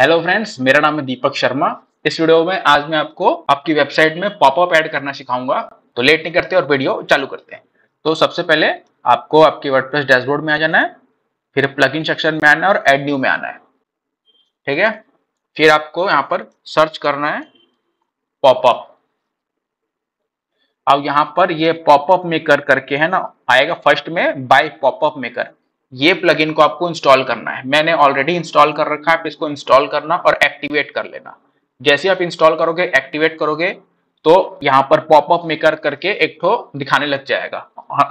hello friends मेरा नाम है दीपक शर्मा इस वीडियो में आज मैं आपको आपकी वेबसाइट में पॉपअप ऐड करना सिखाऊंगा तो लेट नहीं करते और वीडियो चालू करते हैं तो सबसे पहले आपको आपके वर्डप्रेस डैशबोर्ड में आ जाना है फिर प्लग इन सेक्शन में आना है और एड न्यू में आना है ठीक है फिर आपको यहाँ पर सर्च करना है पॉपअप अब यहाँ पर ये पॉपअप मेकर करके है ना आएगा फर्स्ट में बाय पॉपअप मेकर ये प्लगइन को आपको इंस्टॉल करना है मैंने ऑलरेडी इंस्टॉल कर रखा है आप इसको इंस्टॉल करना और एक्टिवेट कर लेना जैसे आप इंस्टॉल करोगे एक्टिवेट करोगे तो यहाँ पर पॉपअप मेकर करके एक ठो दिखाने लग जाएगा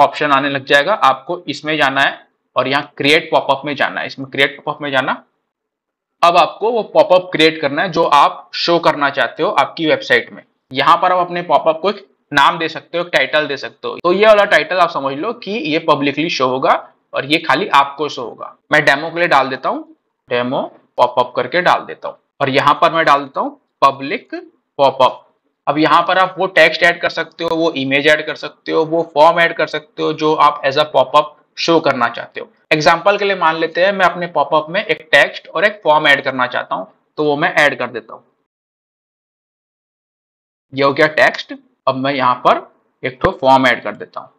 ऑप्शन आने लग जाएगा आपको इसमें जाना है और यहाँ क्रिएट पॉपअप में जाना है इसमें क्रिएट पॉपअप में जाना अब आपको वो पॉपअप क्रिएट करना है जो आप शो करना चाहते हो आपकी वेबसाइट में यहाँ पर आप अपने पॉपअप को एक नाम दे सकते हो टाइटल दे सकते हो तो ये वाला टाइटल आप समझ लो कि ये पब्लिकली शो होगा और ये खाली आपको शो होगा मैं डेमो के लिए डाल देता हूँ डेमो पॉपअप करके डाल देता हूँ और यहाँ पर मैं डाल देता हूँ पब्लिक पॉपअप अब यहाँ पर आप वो टेक्स्ट ऐड कर सकते हो वो इमेज ऐड कर सकते हो वो फॉर्म ऐड कर सकते हो जो आप एज अ पॉपअप शो करना चाहते हो एग्जाम्पल के लिए मान लेते हैं मैं अपने पॉपअप में एक टेक्स्ट और एक फॉर्म ऐड करना चाहता हूँ तो वो मैं ऐड कर देता हूँ ये हो गया टेक्स्ट अब मैं यहाँ पर एक तो फॉर्म ऐड कर देता हूँ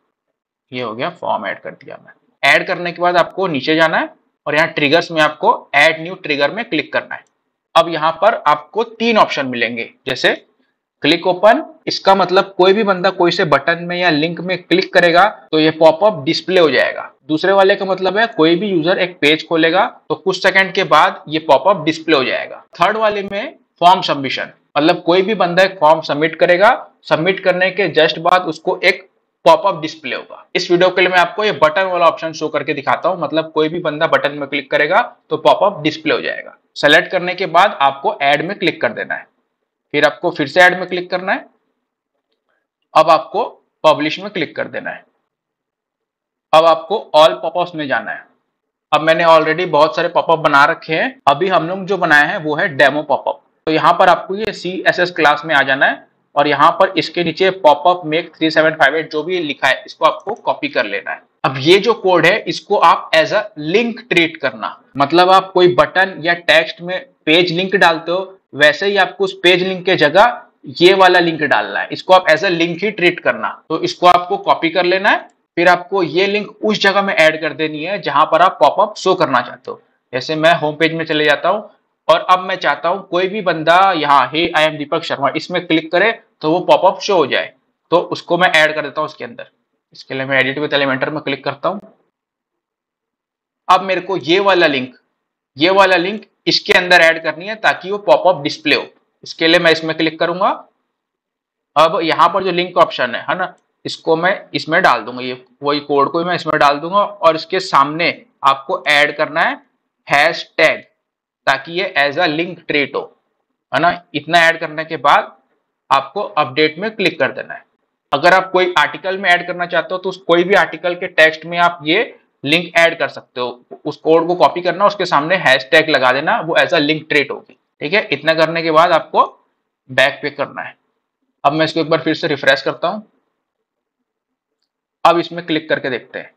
ये हो गया फॉर्म ऐड कर दिया मैं ऐड करने के बाद आपको नीचे जाना है और यहाँ ट्रिगर्स में आपको ऐड न्यू ट्रिगर में क्लिक करना है अब यहाँ पर आपको तीन ऑप्शन मिलेंगे जैसे क्लिक ओपन इसका मतलब कोई भी बंदा कोई से बटन में या लिंक में क्लिक करेगा तो ये पॉपअप डिस्प्ले हो जाएगा दूसरे वाले का मतलब है कोई भी यूजर एक पेज खोलेगा तो कुछ सेकंड के बाद ये पॉपअप डिस्प्ले हो जाएगा थर्ड वाले में फॉर्म सबमिशन मतलब कोई भी बंदा एक फॉर्म सबमिट करेगा सबमिट करने के जस्ट बाद उसको एक पॉपअप डिस्प्ले होगा इस वीडियो के लिए मैं आपको ये बटन वाला ऑप्शन शो करके दिखाता हूं मतलब कोई भी बंदा बटन में क्लिक करेगा तो पॉपअप डिस्प्ले हो जाएगा सेलेक्ट करने के बाद आपको एड में क्लिक कर देना है फिर आपको फिर से एड में क्लिक करना है अब आपको पब्लिश में क्लिक कर देना है अब आपको ऑल पॉपअप्स में जाना है अब मैंने ऑलरेडी बहुत सारे पॉपअप बना रखे हैं अभी हम लोग जो बनाया है वो है डेमो पॉपअप तो यहाँ पर आपको ये सी एस एस क्लास में आ जाना है और यहाँ पर इसके नीचे popup make three seven five eight जो भी लिखा है इसको आपको कॉपी कर लेना है अब ये जो कोड है इसको आप एज अ लिंक ट्रीट करना मतलब आप कोई बटन या टेक्स्ट में पेज लिंक डालते हो वैसे ही आपको उस पेज लिंक के जगह ये वाला लिंक डालना है इसको आप एज अ लिंक ही ट्रीट करना तो इसको आपको कॉपी कर लेना है फिर आपको ये लिंक उस जगह में एड कर देनी है जहां पर आप पॉपअप शो करना चाहते हो जैसे मैं होम पेज में चले जाता हूँ और अब मैं चाहता हूं कोई भी बंदा यहाँ हे आई एम दीपक शर्मा इसमें क्लिक करे तो वो पॉपअप शो हो जाए तो उसको मैं ऐड कर देता हूँ उसके अंदर इसके लिए मैं एडिट विथ एलिमेंटर में क्लिक करता हूँ अब मेरे को ये वाला लिंक ये वाला लिंक इसके अंदर ऐड करनी है ताकि वो पॉपअप डिस्प्ले हो इसके लिए मैं इसमें क्लिक करूंगा अब यहाँ पर जो लिंक ऑप्शन है है ना इसको मैं इसमें डाल दूंगा ये वही कोड को मैं इसमें डाल दूंगा और इसके सामने आपको ऐड करना है हैश टैग ताकि ये एज अ लिंक ट्रेट हो है ना इतना ऐड करने के बाद आपको अपडेट में क्लिक कर देना है अगर आप कोई आर्टिकल में ऐड करना चाहते हो तो उस कोई भी आर्टिकल के टेक्स्ट में आप ये लिंक ऐड कर सकते हो उस कोड को कॉपी करना उसके सामने हैशटैग लगा देना वो एज अ लिंक ट्रेट होगी ठीक है इतना करने के बाद आपको बैक पे करना है अब मैं इसको एक बार फिर से रिफ्रेश करता हूं अब इसमें क्लिक करके देखते हैं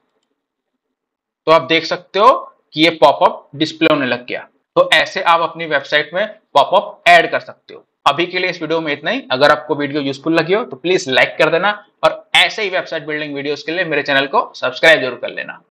तो आप देख सकते हो कि ये पॉपअप डिस्प्ले होने लग गया तो ऐसे आप अपनी वेबसाइट में पॉपअप ऐड कर सकते हो अभी के लिए इस वीडियो में इतना ही अगर आपको वीडियो यूजफुल लगी हो तो प्लीज लाइक कर देना और ऐसे ही वेबसाइट बिल्डिंग वीडियोस के लिए मेरे चैनल को सब्सक्राइब जरूर कर लेना